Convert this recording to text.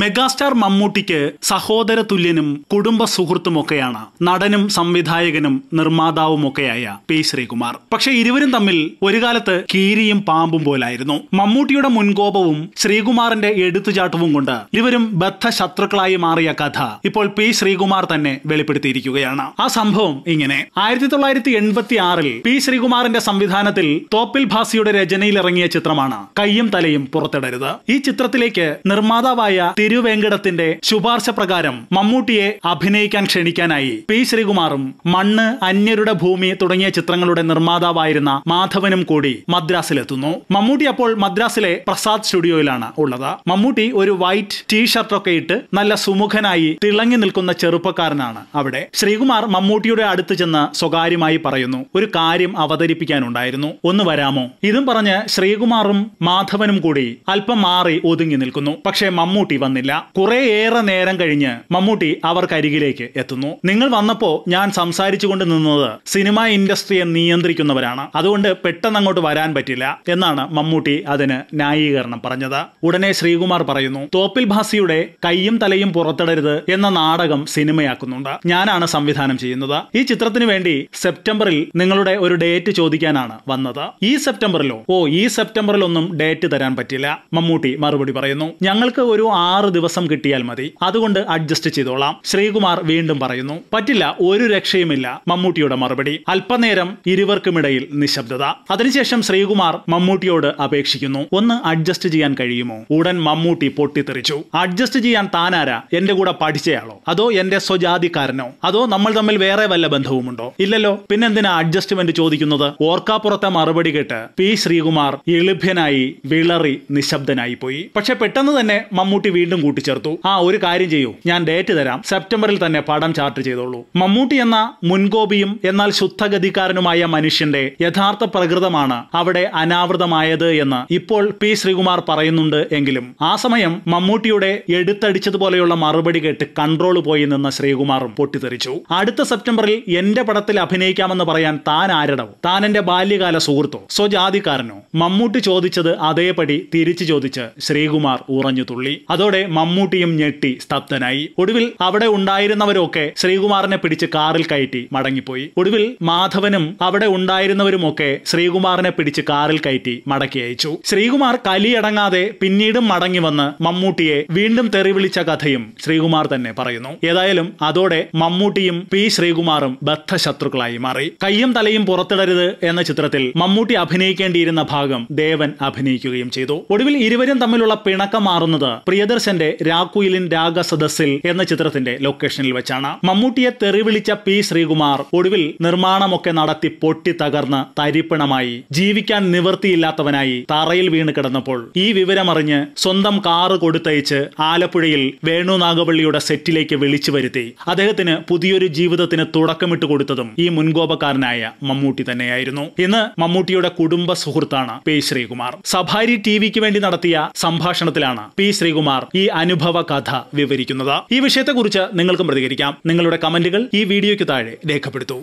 megastar മമ്മൂട്ടിക്ക് സഹോദര തുല്യനും കുടുംബ സുഹൃത്തുമൊക്കെയാണ് നടനും സംവിധായകനും നിർമ്മാതാവുമൊക്കെയായ പി ശ്രീകുമാർ പക്ഷേ ഇരുവരും തമ്മിൽ ഒരു കാലത്ത് കീരിയും പാമ്പും പോലായിരുന്നു മമ്മൂട്ടിയുടെ മുൻകോപവും ശ്രീകുമാറിന്റെ എടുത്തുചാട്ടവും കൊണ്ട് ഇരുവരും ബദ്ധ ശത്രുക്കളായി മാറിയ കഥ ഇപ്പോൾ പി ശ്രീകുമാർ തന്നെ വെളിപ്പെടുത്തിയിരിക്കുകയാണ് ആ സംഭവം ഇങ്ങനെ ആയിരത്തി തൊള്ളായിരത്തി എൺപത്തി ആറിൽ പി ശ്രീകുമാറിന്റെ സംവിധാനത്തിൽ തോപ്പിൽ ഭാസിയുടെ രചനയിലിറങ്ങിയ ഇറങ്ങിയ ചിത്രമാണ് കയ്യും തലയും പുറത്തിടരുത് ഈ ചിത്രത്തിലേക്ക് നിർമ്മാതാവായ തിരുവേങ്കടത്തിന്റെ ശുപാർശ പ്രകാരം മമ്മൂട്ടിയെ അഭിനയിക്കാൻ ക്ഷണിക്കാനായി പി ശ്രീകുമാറും മണ്ണ് അന്യരുടെ ഭൂമി തുടങ്ങിയ ചിത്രങ്ങളുടെ നിർമ്മാതാവായിരുന്ന മാധവനും കൂടി മദ്രാസിലെത്തുന്നു മമ്മൂട്ടി അപ്പോൾ മദ്രാസിലെ പ്രസാദ് സ്റ്റുഡിയോയിലാണ് ഉള്ളത് മമ്മൂട്ടി ഒരു വൈറ്റ് ടീഷർട്ടൊക്കെ ഇട്ട് നല്ല സുമുഖനായി തിളങ്ങി നിൽക്കുന്ന ചെറുപ്പക്കാരനാണ് അവിടെ ശ്രീകുമാർ മമ്മൂട്ടിയുടെ അടുത്ത് ചെന്ന് സ്വകാര്യമായി പറയുന്നു ഒരു കാര്യം അവതരിപ്പിക്കാനുണ്ടായിരുന്നു ഒന്ന് വരാമോ ഇതും പറഞ്ഞ് ശ്രീകുമാറും മാധവനും കൂടി അല്പം മാറി ഒതുങ്ങി നിൽക്കുന്നു പക്ഷേ മമ്മൂട്ടി വന്നു മനസ്സിലാവുന്നില്ല ഏറെ നേരം കഴിഞ്ഞ് മമ്മൂട്ടി അവർക്കരികിലേക്ക് എത്തുന്നു നിങ്ങൾ വന്നപ്പോൾ ഞാൻ സംസാരിച്ചുകൊണ്ട് നിന്നത് സിനിമ ഇൻഡസ്ട്രിയെ നിയന്ത്രിക്കുന്നവരാണ് അതുകൊണ്ട് പെട്ടെന്ന് അങ്ങോട്ട് വരാൻ പറ്റില്ല എന്നാണ് മമ്മൂട്ടി അതിന് ന്യായീകരണം പറഞ്ഞത് ഉടനെ ശ്രീകുമാർ പറയുന്നു തോപ്പിൽ ഭാസിയുടെ കൈയും തലയും പുറത്തിടരുത് എന്ന നാടകം സിനിമയാക്കുന്നുണ്ട് ഞാനാണ് സംവിധാനം ചെയ്യുന്നത് ഈ ചിത്രത്തിന് വേണ്ടി സെപ്റ്റംബറിൽ നിങ്ങളുടെ ഒരു ഡേറ്റ് ചോദിക്കാനാണ് വന്നത് ഈ സെപ്റ്റംബറിലോ ഓ ഈ സെപ്റ്റംബറിലൊന്നും ഡേറ്റ് തരാൻ പറ്റില്ല മമ്മൂട്ടി മറുപടി പറയുന്നു ഞങ്ങൾക്ക് ഒരു ആറ് ആറ് ദിവസം കിട്ടിയാൽ മതി അതുകൊണ്ട് അഡ്ജസ്റ്റ് ചെയ്തോളാം ശ്രീകുമാർ വീണ്ടും പറയുന്നു പറ്റില്ല ഒരു രക്ഷയുമില്ല മമ്മൂട്ടിയുടെ മറുപടി അല്പനേരം ഇരുവർക്കുമിടയിൽ നിശബ്ദത അതിനുശേഷം ശ്രീകുമാർ മമ്മൂട്ടിയോട് അപേക്ഷിക്കുന്നു ഒന്ന് അഡ്ജസ്റ്റ് ചെയ്യാൻ കഴിയുമോ ഉടൻ മമ്മൂട്ടി പൊട്ടിത്തെറിച്ചു അഡ്ജസ്റ്റ് ചെയ്യാൻ താനാരാ എന്റെ കൂടെ പഠിച്ചയാളോ അതോ എന്റെ സ്വജാതിക്കാരനോ അതോ നമ്മൾ തമ്മിൽ വേറെ വല്ല ബന്ധവുമുണ്ടോ ഇല്ലല്ലോ പിന്നെന്തിനാ അഡ്ജസ്റ്റ്മെന്റ് ചോദിക്കുന്നത് ഓർക്കാപ്പുറത്തെ മറുപടി കേട്ട് പി ശ്രീകുമാർ എളുഭ്യനായി വിളറി നിശബ്ദനായി പോയി പക്ഷെ പെട്ടെന്ന് തന്നെ മമ്മൂട്ടി വീണ്ടും വീണ്ടും കൂട്ടിച്ചേർത്തു ആ ഒരു കാര്യം ചെയ്യൂ ഞാൻ ഡേറ്റ് തരാം സെപ്റ്റംബറിൽ തന്നെ പടം ചാർട്ട് ചെയ്തോളൂ മമ്മൂട്ടി എന്ന മുൻകോപിയും എന്നാൽ ശുദ്ധഗതിക്കാരനുമായ മനുഷ്യന്റെ യഥാർത്ഥ പ്രകൃതമാണ് അവിടെ അനാവൃതമായത് എന്ന് ഇപ്പോൾ പി ശ്രീകുമാർ പറയുന്നുണ്ട് എങ്കിലും ആ സമയം മമ്മൂട്ടിയുടെ എടുത്തടിച്ചതുപോലെയുള്ള മറുപടി കേട്ട് കൺട്രോൾ പോയി നിന്ന ശ്രീകുമാറും പൊട്ടിത്തെറിച്ചു അടുത്ത സെപ്റ്റംബറിൽ എന്റെ പടത്തിൽ അഭിനയിക്കാമെന്ന് പറയാൻ താൻ ആരടവും താൻ എന്റെ ബാല്യകാല സുഹൃത്തോ സ്വജാതിക്കാരനോ മമ്മൂട്ടി ചോദിച്ചത് അതേപടി തിരിച്ചു ചോദിച്ച് ശ്രീകുമാർ ഉറഞ്ഞു തുള്ളി അതോടെ ഇതോടെ മമ്മൂട്ടിയും ഞെട്ടി സ്തബ്ധനായി ഒടുവിൽ അവിടെ ഉണ്ടായിരുന്നവരൊക്കെ ശ്രീകുമാറിനെ പിടിച്ച് കാറിൽ കയറ്റി മടങ്ങിപ്പോയി ഒടുവിൽ മാധവനും അവിടെ ഉണ്ടായിരുന്നവരുമൊക്കെ ശ്രീകുമാറിനെ പിടിച്ച് കാറിൽ കയറ്റി മടക്കി അയച്ചു ശ്രീകുമാർ കലിയടങ്ങാതെ പിന്നീടും മടങ്ങി വന്ന് മമ്മൂട്ടിയെ വീണ്ടും തെറിവിളിച്ച കഥയും ശ്രീകുമാർ തന്നെ പറയുന്നു ഏതായാലും അതോടെ മമ്മൂട്ടിയും പി ശ്രീകുമാറും ബദ്ധശത്രുക്കളായി മാറി കയ്യും തലയും പുറത്തിടരുത് എന്ന ചിത്രത്തിൽ മമ്മൂട്ടി അഭിനയിക്കേണ്ടിയിരുന്ന ഭാഗം ദേവൻ അഭിനയിക്കുകയും ചെയ്തു ഒടുവിൽ ഇരുവരും തമ്മിലുള്ള പിണക്കം മാറുന്നത് പ്രിയദർശൻ കമൽഹാസന്റെ രാക്കുയിലിൻ രാഗ സദസ്സിൽ എന്ന ചിത്രത്തിന്റെ ലൊക്കേഷനിൽ വെച്ചാണ് മമ്മൂട്ടിയെ തെറിവിളിച്ച പി ശ്രീകുമാർ ഒടുവിൽ നിർമ്മാണമൊക്കെ നടത്തി പൊട്ടി തകർന്ന് തരിപ്പണമായി ജീവിക്കാൻ നിവൃത്തിയില്ലാത്തവനായി തറയിൽ വീണ് കിടന്നപ്പോൾ ഈ വിവരമറിഞ്ഞ് സ്വന്തം കാറ് കൊടുത്തയച്ച് ആലപ്പുഴയിൽ വേണു നാഗവള്ളിയുടെ സെറ്റിലേക്ക് വിളിച്ചു വരുത്തി അദ്ദേഹത്തിന് പുതിയൊരു ജീവിതത്തിന് തുടക്കമിട്ട് കൊടുത്തതും ഈ മുൻകോപക്കാരനായ മമ്മൂട്ടി തന്നെയായിരുന്നു ഇന്ന് മമ്മൂട്ടിയുടെ കുടുംബ സുഹൃത്താണ് പി ശ്രീകുമാർ സഭാരി ടി വിക്ക് വേണ്ടി നടത്തിയ സംഭാഷണത്തിലാണ് പി ശ്രീകുമാർ ഈ അനുഭവ കഥ വിവരിക്കുന്നത് ഈ വിഷയത്തെക്കുറിച്ച് നിങ്ങൾക്കും പ്രതികരിക്കാം നിങ്ങളുടെ കമന്റുകൾ ഈ വീഡിയോയ്ക്ക് താഴെ രേഖപ്പെടുത്തൂ